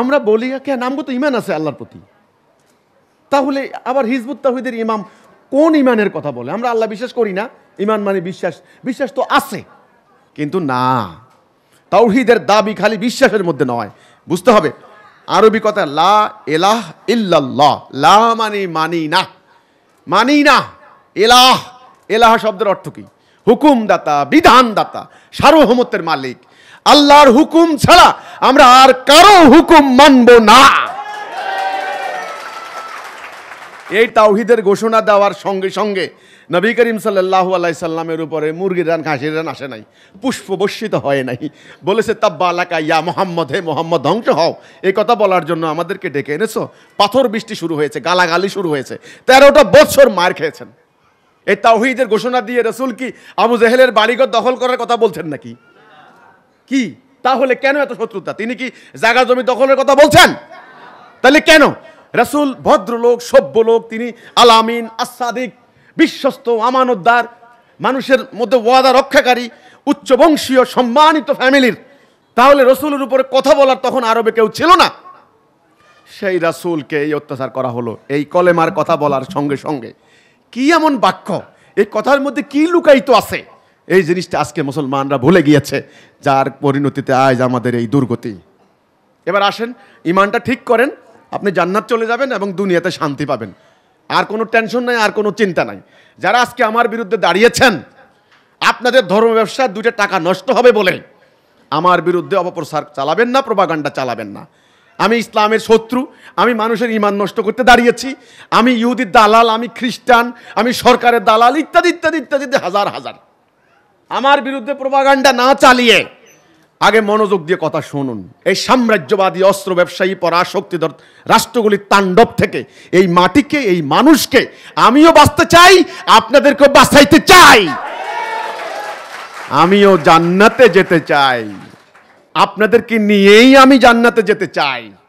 আমরা বলি কেন আমগো তো ইমান আছে আল্লাহর প্রতি তাহলে আবার হিজবুত তাহিদের ইমাম কোন ইমানের কথা বলে আমরা আল্লাহ বিশ্বাস করি না ইমান মানে বিশ্বাস বিশ্বাস তো আছে কিন্তু না তাওহিদের দাবি খালি বিশ্বাসের মধ্যে নয় বুঝতে হবে আরবি কথা লা এলাহ ইল্লাল্লাহ লা মানে মানি না মানি না এলাহ এলাহ শব্দের অর্থ কি হুকুমদাতা বিধানদাতা সার্বভৌমত্বের মালিক আল্লাহর হুকুম ছাড়া আমরা আর কারো হুকুম মানব না এই তাওহিদের ঘোষণা দেওয়ার সঙ্গে সঙ্গে নবী করিম সাল্লাহ আলাই সাল্লামের উপরে মুরগির রান ঘাসের রান আসে নাই পুষ্প বর্ষিত হয় নাই বলেছে তাব্বা আলাকা ইয়া মোহাম্মদ হে মোহাম্মদ ধ্বংস হও এই কথা বলার জন্য আমাদেরকে ডেকে এনেছো পাথর বৃষ্টি শুরু হয়েছে গালাগালি শুরু হয়েছে তেরোটা বছর মার খেয়েছেন এই তাওহিদের ঘোষণা দিয়ে রসুল কি আবু জেহেলের বাড়িঘর দখল করার কথা বলছেন নাকি কি তাহলে কেন এত শত্রুতা তিনি কি জাগা জমি দখলের কথা বলছেন তাহলে কেন রাসুল ভদ্রলোক সভ্য লোক তিনি আলামিন আসাদিক বিশ্বস্ত আমানতদার মানুষের মধ্যে ওয়াদা রক্ষাকারী উচ্চবংশীয় সম্মানিত ফ্যামিলির তাহলে রসুলের উপরে কথা বলার তখন আরবে কেউ ছিল না সেই রাসুলকে এই অত্যাচার করা হলো এই কলেমার কথা বলার সঙ্গে সঙ্গে কি এমন বাক্য এই কথার মধ্যে কি লুকায়িত আছে এই জিনিসটা আজকে মুসলমানরা ভুলে গিয়েছে যার পরিণতিতে আজ আমাদের এই দুর্গতি এবার আসেন ইমানটা ঠিক করেন আপনি জান্নাত চলে যাবেন এবং দুনিয়াতে শান্তি পাবেন আর কোনো টেনশন নাই আর কোনো চিন্তা নাই যারা আজকে আমার বিরুদ্ধে দাঁড়িয়েছেন আপনাদের ধর্ম ব্যবসার দুইটা টাকা নষ্ট হবে বলে আমার বিরুদ্ধে অপপ্রসার চালাবেন না প্রভাগান্ডা চালাবেন না আমি ইসলামের শত্রু আমি মানুষের ইমান নষ্ট করতে দাঁড়িয়েছি আমি ইহুদির দালাল আমি খ্রিস্টান আমি সরকারের দালাল ইত্যাদি ইত্যাদি ইত্যাদি হাজার হাজার আমার বিরুদ্ধে প্রভাগান্ডা না চালিয়ে আগে মনোযোগ দিয়ে কথা শুনুন এই সাম্রাজ্যবাদী অস্ত্র ব্যবসায়ী পরাশক্তিধর রাষ্ট্রগুলির তাণ্ডব থেকে এই মাটিকে এই মানুষকে আমিও বাঁচতে চাই আপনাদেরকেও বাঁচাইতে চাই আমিও জান্নাতে যেতে চাই আপনাদেরকে নিয়েই আমি জান্নাতে যেতে চাই